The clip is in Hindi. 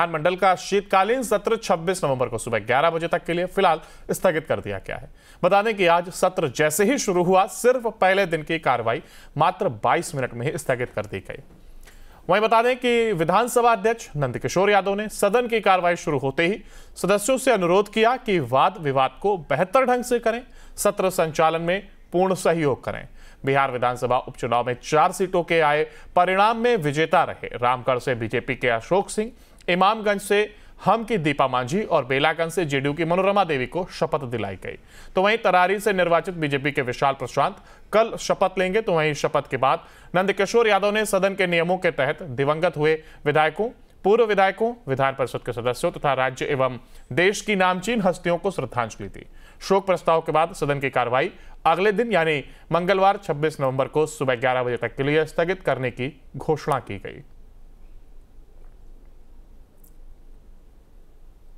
विधानमंडल का शीतकालीन सत्र 26 नवंबर को सुबह 11 बजे तक के लिए फिलहाल स्थगित कर दिया गया है बता दें कि आज सत्र जैसे ही शुरू हुआ सिर्फ पहले दिन की कार्रवाई मात्र बाईस मिनट में ही स्थगित कर दी गई वहीं बता दें कि विधानसभा अध्यक्ष नंदकिशोर यादव ने सदन की कार्रवाई शुरू होते ही सदस्यों से अनुरोध किया कि वाद विवाद को बेहतर ढंग से करें सत्र संचालन में पूर्ण सहयोग करें बिहार विधानसभा उपचुनाव में चार सीटों के आए परिणाम में विजेता रहे रामगढ़ से बीजेपी के अशोक सिंह इमामगंज से हम की दीपा मांझी और बेलागंज से जेडीयू की मनोरमा देवी को शपथ दिलाई गई तो वहीं तरारी से निर्वाचित बीजेपी के विशाल प्रशांत कल शपथ लेंगे तो वहीं शपथ के बाद नंदकिशोर यादव ने सदन के नियमों के तहत दिवंगत हुए विधायकों पूर्व विधायकों विधान परिषद के सदस्यों तथा राज्य एवं देश की नामचीन हस्तियों को श्रद्धांजलि दी शोक प्रस्ताव के बाद सदन की कार्रवाई अगले दिन यानी मंगलवार 26 नवंबर को सुबह 11 बजे तक के लिए स्थगित करने की घोषणा की गई